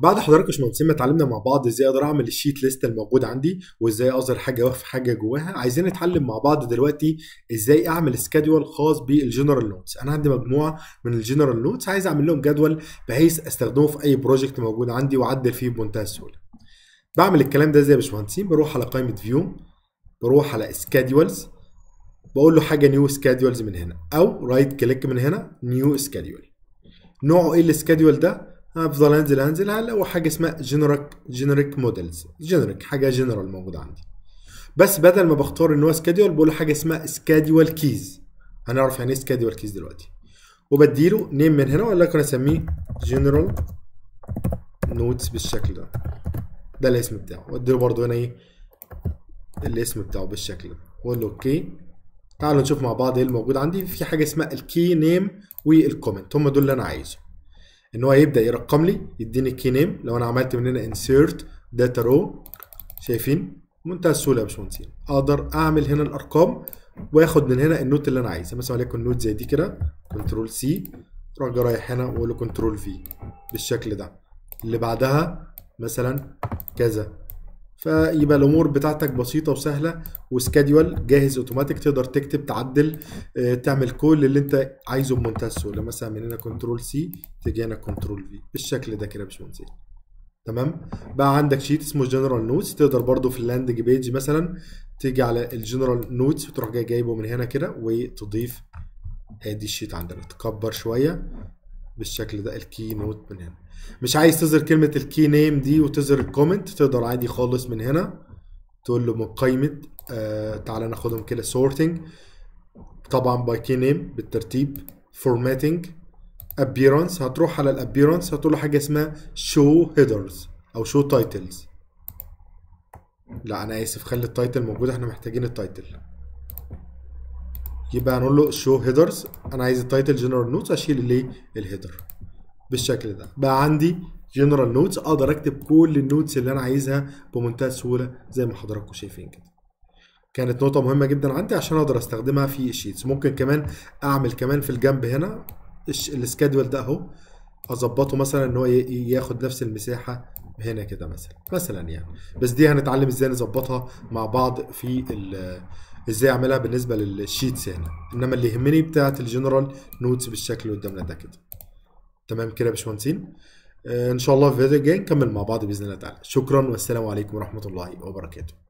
بعد حضراتكم باشمهندسين ما اتعلمنا مع بعض ازاي اقدر اعمل الشيت ليست الموجود عندي وازاي اظهر حاجه في حاجه جواها عايزين نتعلم مع بعض دلوقتي ازاي اعمل سكادول خاص بالجنرال نوتس انا عندي مجموعه من الجنرال نوتس عايز اعمل لهم جدول بحيث استخدمه في اي بروجكت موجود عندي واعدل فيه بمنتهى السهوله بعمل الكلام ده ازاي يا باشمهندسين بروح على قائمه فيو بروح على سكادولز بقول له حاجه نيو سكادولز من هنا او رايت كليك من هنا نيو سكادول نوعه ايه السكادول ده هفضل آه، انزل انزل هلا وحاجه اسمها جنريك جنريك مودلز جنريك حاجه جنرال موجوده عندي بس بدل ما بختار ان هو سكادول بقول له حاجه اسمها سكادول كيز هنعرف يعني ايه سكادول كيز دلوقتي وبديله نيم من هنا لك انا اسميه جنرال نوتس بالشكل ده ده الاسم بتاعه واديله برضه هنا ايه الاسم بتاعه بالشكل ده واقول له اوكي تعالوا نشوف مع بعض ايه الموجود عندي في حاجه اسمها الكي نيم والكومنت هم دول اللي انا عايزهم ان هو يبدا يرقم لي يديني كي نيم لو انا عملت من هنا انسيرت داتا رو شايفين منتهى السهوله يا باشمهندسين اقدر اعمل هنا الارقام واخد من هنا النوت اللي انا عايزها مثلا وليكن نوت زي دي كده كنترول سي تروح جاي رايح هنا واقول له كنترول في بالشكل ده اللي بعدها مثلا كذا فيبقى الامور بتاعتك بسيطه وسهله وسكادول جاهز اوتوماتيك تقدر تكتب تعدل آه، تعمل كل اللي انت عايزه بمنتهى السهوله مثلا من هنا كنترول سي تيجي هنا كنترول في بالشكل ده كده يا باشمهندس تمام بقى عندك شيت اسمه جنرال نوتس تقدر برضو في اللاندنج بيج مثلا تيجي على الجنرال نوتس وتروح جاي جايبه من هنا كده وتضيف ادي الشيت عندنا تكبر شويه بالشكل ده الكي نوت من هنا مش عايز تظهر كلمه الكي نيم دي وتظهر الكومنت تقدر عادي خالص من هنا تقول له مقايمه آه تعالى ناخدهم كده سورتنج طبعا باي كي نيم بالترتيب فورماتنج ابييرانس هتروح على الابيرنس هتقول له حاجه اسمها شو هيدرز او شو تايتلز لا انا اسف خلي التايتل موجود احنا محتاجين التايتل يبقى هنقول له شو هيدرز انا عايز التايتل جنرال نوتس اشيل الايه الهيدر بالشكل ده بقى عندي جنرال نوتس اقدر اكتب كل النوتس اللي انا عايزها بمنتهى السهوله زي ما حضراتكم شايفين كده كانت نقطة مهمة جدا عندي عشان اقدر استخدمها في الشيتس ممكن كمان اعمل كمان في الجنب هنا السكادول ده اهو اظبطه مثلا ان هو ياخد نفس المساحة هنا كده مثلا مثلا يعني بس دي هنتعلم ازاي نظبطها مع بعض في ازاي اعملها بالنسبه للشيتس هنا يعني. انما اللي يهمني بتاعت الجنرال نوتس بالشكل اللي قدامنا ده كده تمام كده يا باشمهندسين آه، ان شاء الله في الفيديو الجاي نكمل مع بعض باذن الله تعالى شكرا والسلام عليكم ورحمه الله وبركاته